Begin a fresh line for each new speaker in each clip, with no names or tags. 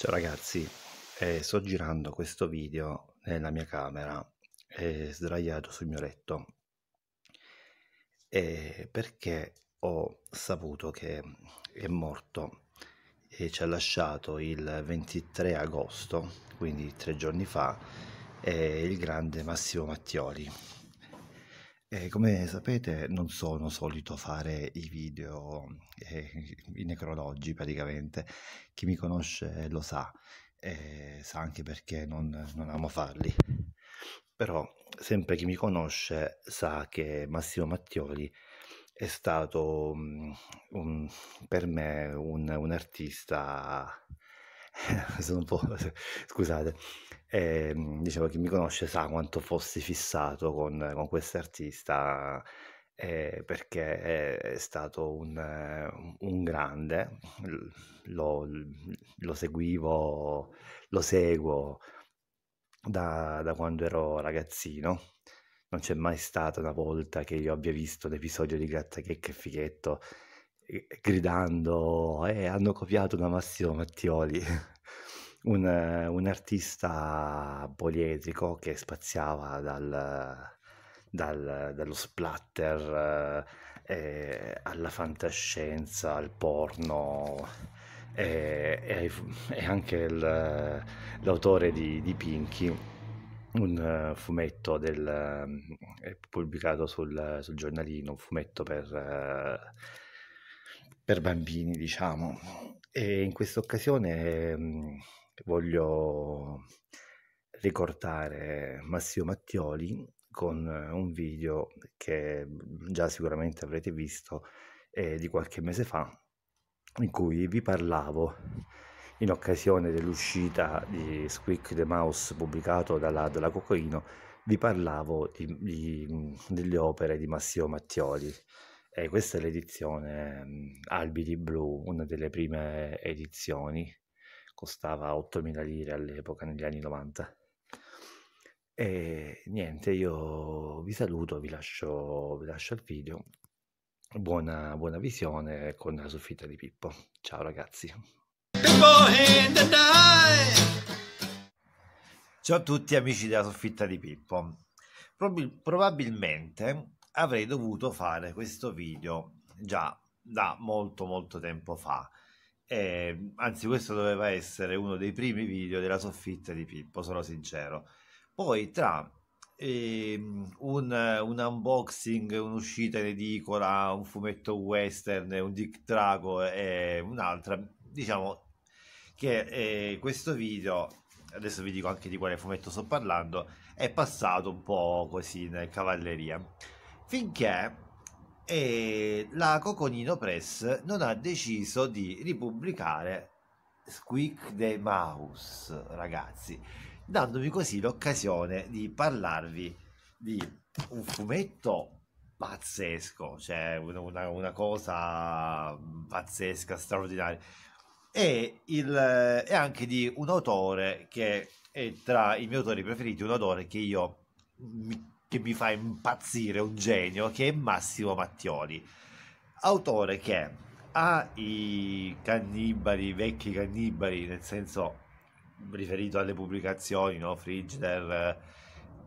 Ciao ragazzi, eh, sto girando questo video nella mia camera, eh, sdraiato sul mio letto, eh, perché ho saputo che è morto e ci ha lasciato il 23 agosto, quindi tre giorni fa, eh, il grande Massimo Mattioli, e come sapete non sono solito fare i video, eh, i necrologi praticamente, chi mi conosce lo sa, e sa anche perché non, non amo farli, però sempre chi mi conosce sa che Massimo Mattioli è stato um, un, per me un, un artista sono un po' scusate, e, ehm, diciamo, chi mi conosce sa quanto fossi fissato con, con artista eh, perché è, è, stato un, un grande, lo, lo, seguivo, lo seguo da, da quando ero ragazzino. Non c'è mai stata una volta che io abbia visto un episodio di Grattachecca e Fighetto eh, gridando eh, hanno copiato da Massimo Mattioli un, un artista poliedrico che spaziava dal, dal, dallo splatter eh, alla fantascienza, al porno e, eh, eh, anche il, l'autore di, di, Pinky, un uh, fumetto del, uh, pubblicato sul, sul, giornalino, un fumetto per, uh, per bambini, diciamo. E in questa occasione mm, voglio ricordare Massimo Mattioli con eh, un video che già sicuramente avrete visto eh, di qualche mese fa in cui vi parlavo in occasione dell'uscita di Squeak the Mouse pubblicato dalla, dalla Cocoino vi parlavo di, di, delle opere di Massimo Mattioli e eh, questa è l'edizione mm, Albi di Blu, una delle prime edizioni costava 8.000 lire all'epoca, negli anni 90. E niente, io vi saluto, vi lascio, vi lascio il video. Buona, buona visione con la soffitta di Pippo. Ciao ragazzi. Ciao a tutti amici della soffitta di Pippo. Prob- probabilmente avrei dovuto fare questo video già da molto molto tempo fa e, ehm, anzi, questo doveva essere uno dei primi video della soffitta di Pippo, sono sincero. Poi tra eh, un, un, unboxing, un'uscita in edicola, un fumetto western, un Dick Drago e un'altra, diciamo che eh, questo video, adesso vi dico anche di quale fumetto sto parlando, è passato un po' così in cavalleria. Finché e la Coconino Press non ha deciso di ripubblicare Squeak the Mouse, ragazzi, dandomi così l'occasione di parlarvi di un fumetto pazzesco, cioè una, una cosa pazzesca, straordinaria, e, il, e anche di un autore che è tra i miei autori preferiti, un autore che io mi che mi fa impazzire, un genio, che è Massimo Mattioli, autore che ha i cannibali, i vecchi cannibali, nel senso riferito alle pubblicazioni, no? Frigider,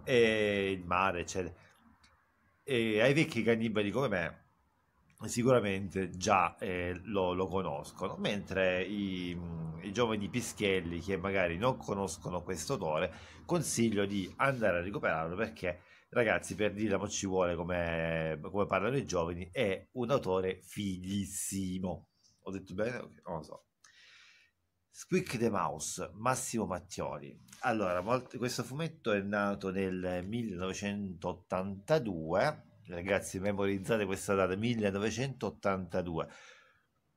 eh, il mare, eccetera, e ai vecchi cannibali come me sicuramente già eh, lo, lo, conoscono, mentre i, i, giovani pischielli che magari non conoscono questo autore, consiglio di andare a recuperarlo perché ragazzi, per dirla non ci vuole come, come, parlano i giovani, è un autore fighissimo. Ho detto bene? Okay, non lo so. Squick the Mouse, Massimo Mattioli. Allora, molto, questo fumetto è nato nel 1982. Ragazzi, memorizzate questa data, 1982.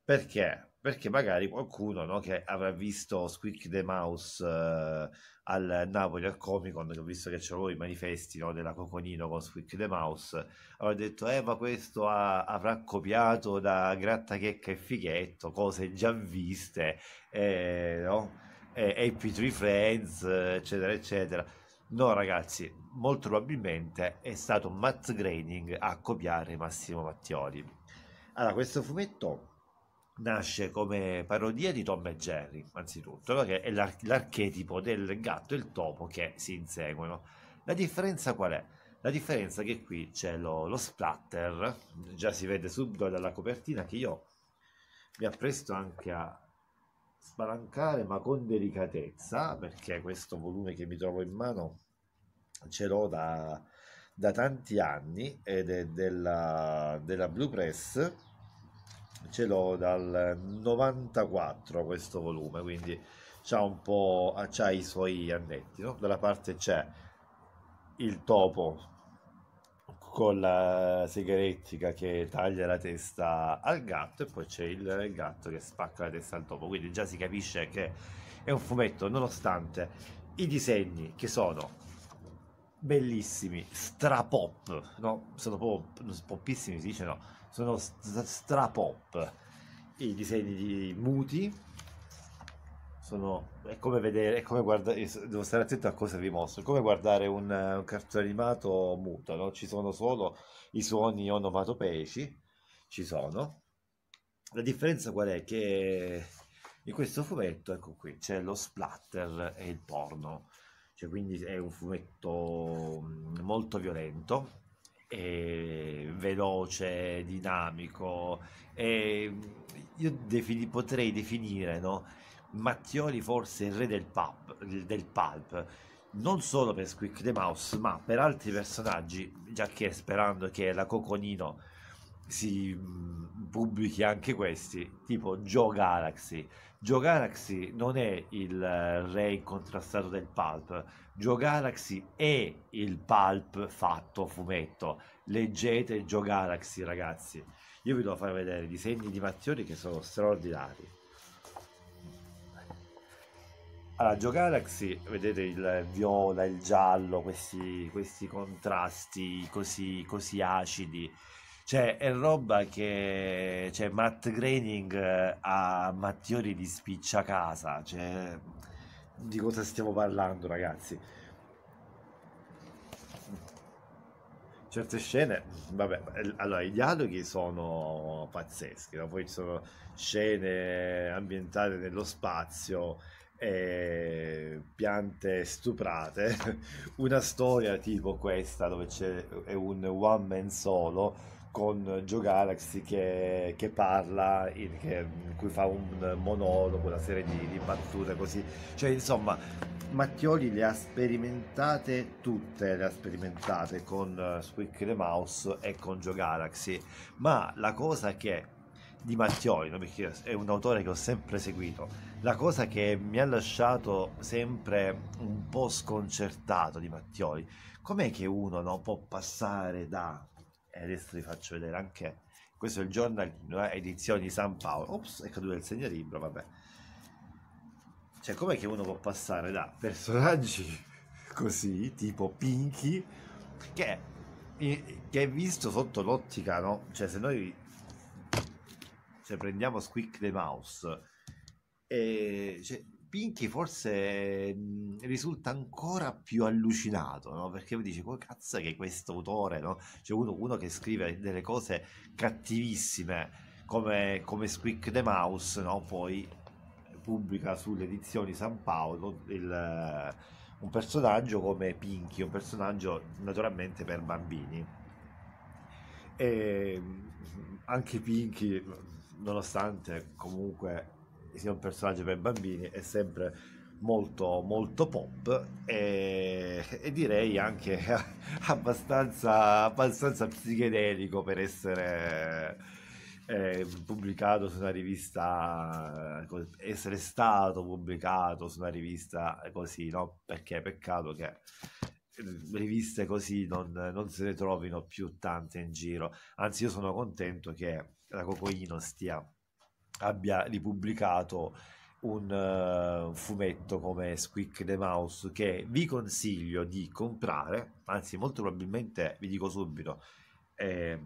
Perché? perché magari qualcuno no, che avrà visto Squeak the Mouse eh, al Napoli al Comic Con, visto che c'erano i manifesti no, della Coconino con Squeak the Mouse, avrà detto eh ma questo ha, avrà copiato da Grattachecca e Fighetto cose già viste, eh, no? eh, AP3 Friends eccetera eccetera. No ragazzi, molto probabilmente è stato Matt Groening a copiare Massimo Mattioli. Allora, questo fumetto nasce come parodia di Tom e Jerry, anzitutto, che è l'ar- l'archetipo del gatto e il topo che si inseguono. La differenza qual è? La differenza è che qui c'è lo, lo splatter, già si vede subito dalla copertina che io mi appresto anche a spalancare ma con delicatezza perché questo volume che mi trovo in mano ce l'ho da, da tanti anni ed è della, della Blue Press ce l'ho dal 94 questo volume, quindi c'ha un po' c'ha i suoi annetti, no? Dalla parte c'è il topo con la sigaretta che taglia la testa al gatto e poi c'è il, gatto che spacca la testa al topo quindi già si capisce che è un fumetto nonostante i disegni che sono bellissimi strapop no? sono proprio poppissimi si dice no sono strapop. I disegni di muti sono, è come vedere, è come guardare, eh, devo stare attento a cosa vi mostro, è come guardare un, eh, un cartone animato muto, no? ci sono solo i suoni onomatopeici, ci sono. La differenza qual è? Che in questo fumetto, ecco qui, c'è lo splatter e il porno, cioè quindi è un fumetto mm, molto violento, eh, veloce, dinamico. Eh, io defini, potrei definire no? Mattioli forse il re del pulp, del pulp, non solo per Squeak the Mouse, ma per altri personaggi, già che sperando che la Coconino si mhmm, pubblichi anche questi, tipo Joe Galaxy. Joe Galaxy non è il eh, re incontrastato del pulp, Joe Galaxy è il pulp fatto fumetto. Leggete Joe Galaxy, ragazzi. Io vi devo far vedere i disegni di Mattioli che sono straordinari. Allora, Joe Galaxy, vedete il viola, il giallo, questi, questi contrasti così, così acidi cioè, è roba che cioè, Matt Groening eh, ha Mattioli di spicciacasa. Cioè, di cosa stiamo parlando, ragazzi? Certe scene, vabbè, eh, allora i dialoghi sono pazzeschi, no? poi ci sono scene ambientate nello spazio piante stuprate, una storia tipo questa dove c'è un one man solo con Joe Galaxy che, che parla, in, che, in, cui fa un monologo, una serie di, di battute così. Cioè, insomma, Mattioli le ha sperimentate tutte, le ha sperimentate con eh, Squeak the Mouse e con Joe Galaxy, ma la cosa che di Mattioli, no? perché è un autore che ho sempre seguito, la cosa che mi ha lasciato sempre un po' sconcertato di Mattioli, com'è che uno no, può passare da adesso vi faccio vedere anche questo è il giornalino eh, edizioni San Paolo ops è caduto il segnalibro vabbè cioè com'è che uno può passare da personaggi così tipo Pinky che, che è visto sotto l'ottica no? cioè se noi cioè, prendiamo Squeak the Mouse e cioè, Pinky forse mhmm, risulta ancora più allucinato, no? Perché dice, come cazzo che questo autore, no? Cioè uno, uno, che scrive delle cose cattivissime come, come Squeak the Mouse, no? Poi pubblica sulle edizioni San Paolo il, un personaggio come Pinky, un personaggio naturalmente per bambini. E ehm, anche Pinky, nonostante comunque sia un personaggio per bambini, è sempre molto, molto pop e, e direi anche abbastanza, abbastanza psichedelico per essere eh, pubblicato su una rivista, essere stato pubblicato su una rivista così, no? Perché peccato che eh, riviste così non, non se ne trovino più tante in giro, anzi io sono contento che la Cocoino stia abbia ripubblicato un uh, fumetto come Squeak the Mouse che vi consiglio di comprare, anzi molto probabilmente vi dico subito, eh,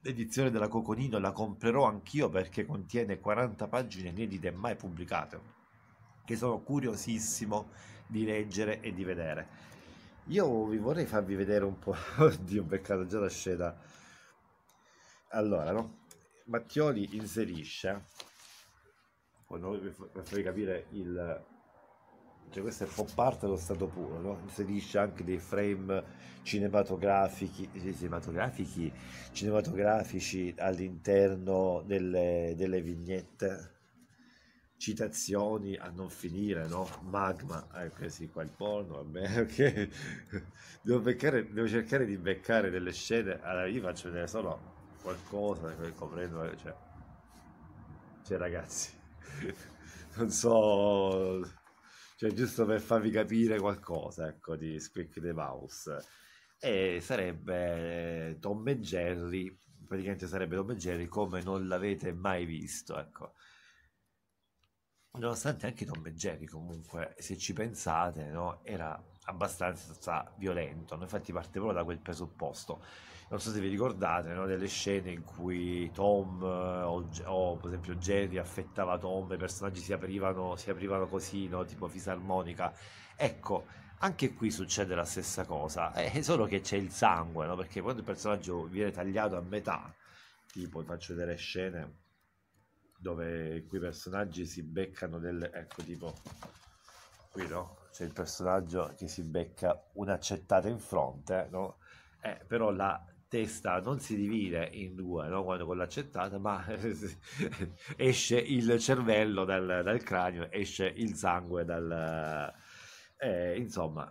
l'edizione della Coconino la comprerò anch'io perché contiene 40 pagine inedite mai pubblicate, che sono curiosissimo di leggere e di vedere. Io vi vorrei farvi vedere un po', oddio, beccato già la scena. Allora, no? Mattioli inserisce, per farvi capire il... Cioè questo è un po' parte dello stato puro, no? inserisce anche dei frame cinematografici, cinematografici, cinematografici all'interno delle, delle vignette citazioni a non finire, no? Magma, ecco eh, sì, qua il porno, vabbè, ok. Devo, beccare, devo cercare di beccare delle scene, allora io faccio vedere solo qualcosa, coprendo, eh, cioè, cioè ragazzi, non so, cioè giusto per farvi capire qualcosa, ecco, di Squeak the Mouse, e sarebbe eh, Tom e Jerry, praticamente sarebbe Tom e Jerry come non l'avete mai visto, ecco. Nonostante anche Tom e Jerry comunque, se ci pensate, no, era abbastanza violento, infatti parte proprio da quel presupposto non so se vi ricordate, no? delle scene in cui Tom eh, o, o, per esempio Jerry affettava Tom, i personaggi si aprivano, si aprivano così, no? tipo fisarmonica. Ecco, anche qui succede la stessa cosa, è eh, solo che c'è il sangue, no? perché quando il personaggio viene tagliato a metà, tipo faccio vedere scene dove quei personaggi si beccano del... ecco tipo qui no? C'è il personaggio che si becca un'accettata in fronte, no? Eh, però la testa non si divide in due no? quando con l'accettata, ma esce il cervello dal, dal, cranio, esce il sangue dal... Eh, insomma,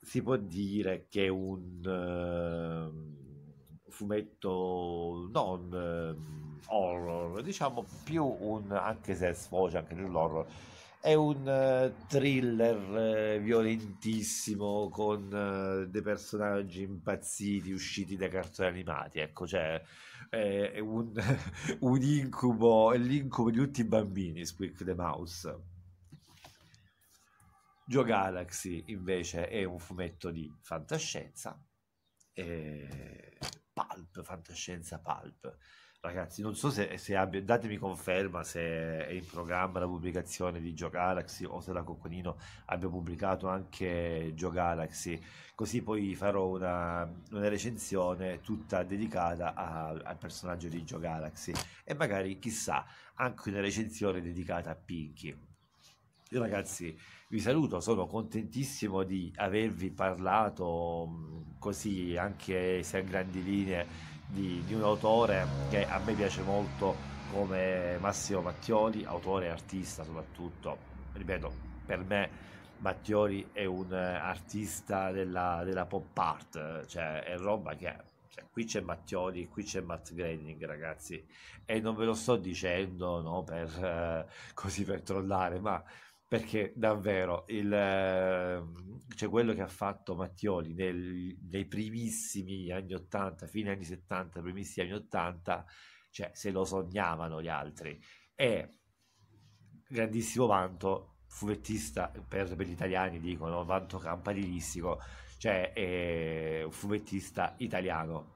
si può dire che un uh, fumetto non uh, horror, diciamo più un, anche se sfocia anche sull'horror, è un eh, thriller eh, violentissimo con eh, dei personaggi impazziti usciti da cartoni animati. Ecco, cioè, è un, un incubo, è l'incubo di tutti i bambini, Squeak the Mouse. Joe Galaxy invece è un fumetto di fantascienza, e... pulp, fantascienza pulp Ragazzi, non so se, se abbia, datemi conferma se è in programma la pubblicazione di Gio Galaxy o se la Cocconino abbia pubblicato anche Gio Galaxy, così poi farò una, una recensione tutta dedicata a, al personaggio di Gio Galaxy e magari chissà anche una recensione dedicata a Pinky. Io ragazzi vi saluto, sono contentissimo di avervi parlato così anche se a grandi linee di, di un autore che a me piace molto come Massimo Mattioli, autore e artista soprattutto, ripeto, per me Mattioli è un eh, artista della, della pop art, cioè è roba che cioè, qui c'è Mattioli, qui c'è Matt Groening, ragazzi, e non ve lo sto dicendo no, per, eh, così per trollare, ma perché davvero il, ehm, cioè quello che ha fatto Mattioli nel, nei primissimi anni 80, fine anni 70, primissimi anni 80, cioè se lo sognavano gli altri. è grandissimo vanto, fumettista per, per gli italiani dicono, vanto campanilistico, cioè è eh, un fumettista italiano.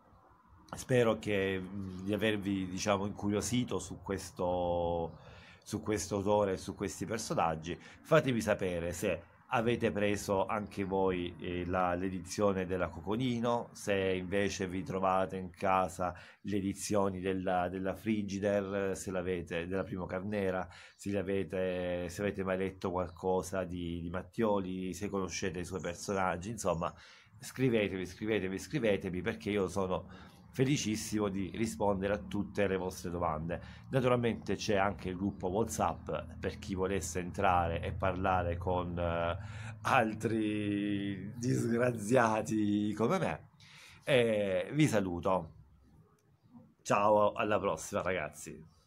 Spero che, di avervi diciamo, incuriosito su questo su questo autore e su questi personaggi. Fatemi sapere se avete preso anche voi eh, la, l'edizione della Coconino, se invece vi trovate in casa le edizioni della, della Frigider, se l'avete, della Primo Carnera, se, l'avete, se avete mai letto qualcosa di, di Mattioli, se conoscete i suoi personaggi, insomma scrivetevi, scrivetevi, scrivetevi perché io sono felicissimo di rispondere a tutte le vostre domande. Naturalmente c'è anche il gruppo WhatsApp per chi volesse entrare e parlare con uh, altri disgraziati come me. E vi saluto. Ciao, alla prossima ragazzi.